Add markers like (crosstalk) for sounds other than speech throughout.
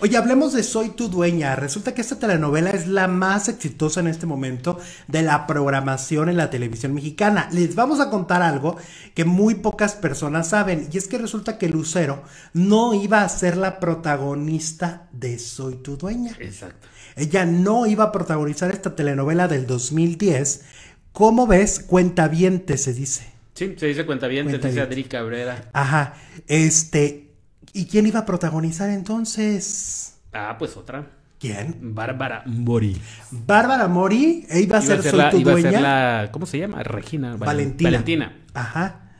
Oye, hablemos de Soy tu dueña. Resulta que esta telenovela es la más exitosa en este momento de la programación en la televisión mexicana. Les vamos a contar algo que muy pocas personas saben, y es que resulta que Lucero no iba a ser la protagonista de Soy tu dueña. Exacto. Ella no iba a protagonizar esta telenovela del 2010. ¿Cómo ves? Cuenta se dice. Sí, se dice cuenta bien, dice Adri Cabrera. Ajá. Este, ¿Y quién iba a protagonizar entonces? Ah, pues otra. ¿Quién? Bárbara Mori. Bárbara Mori e iba a ser, su ¿Cómo se llama? Regina. Valentina. Valentina. Ajá.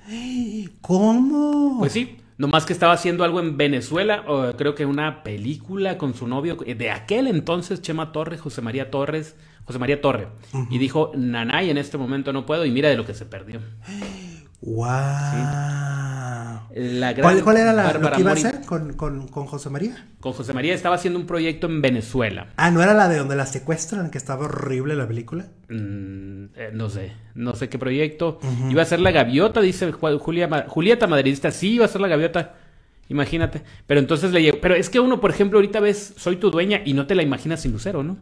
¿Cómo? Pues sí. Nomás que estaba haciendo algo en Venezuela, creo que una película con su novio eh, de aquel entonces, Chema Torres, José María Torres, José María Torres. Y dijo, Nanay, en este momento no puedo, y mira de lo que se perdió. ¡Wow! (gasps) ¿Cuál, era la, que iba a hacer con, con, con, José María? Con José María estaba haciendo un proyecto en Venezuela. Ah, ¿no era la de donde la secuestran, que estaba horrible la película? Mm, eh, no sé, no sé qué proyecto. Iba a ser La Gaviota, dice Julia, Julieta Madridista, sí, iba a ser La Gaviota. Imagínate. Pero entonces le llegó. Pero es que uno, por ejemplo, ahorita ves Soy tu dueña y no te la imaginas sin Lucero, ¿no?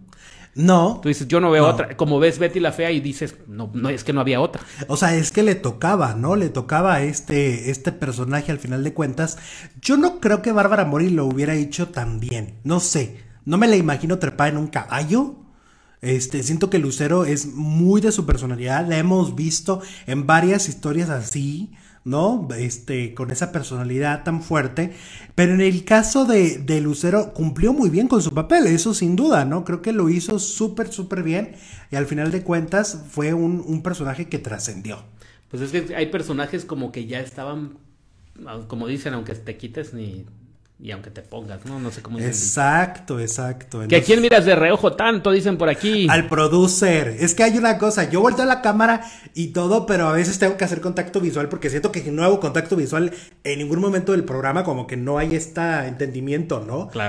No. Tú dices, yo no veo otra. Como ves Betty la Fea y dices, no, no, es que no había otra. O sea, es que le tocaba, ¿no? Le tocaba a este, este personaje al final de cuentas. Yo no creo que Bárbara Mori lo hubiera hecho tan bien. No sé. No me la imagino trepada en un caballo. Este, siento que Lucero es muy de su personalidad. La hemos visto en varias historias así. ¿no? Este, con esa personalidad tan fuerte. Pero en el caso de, de Lucero, cumplió muy bien con su papel, eso sin duda, ¿no? Creo que lo hizo súper, súper bien. Y al final de cuentas fue un personaje que trascendió. Pues es que hay personajes como que ya estaban, como dicen, aunque te quites ni y aunque te pongas, ¿no? No sé cómo Exacto, exacto. ¿Que a quién miras de reojo tanto? Dicen por aquí. Al producer. Es que hay una cosa, yo vuelto a la cámara y todo, pero a veces tengo que hacer contacto visual porque siento que si no hago contacto visual en ningún momento del programa como que no hay este entendimiento, ¿no? Claro.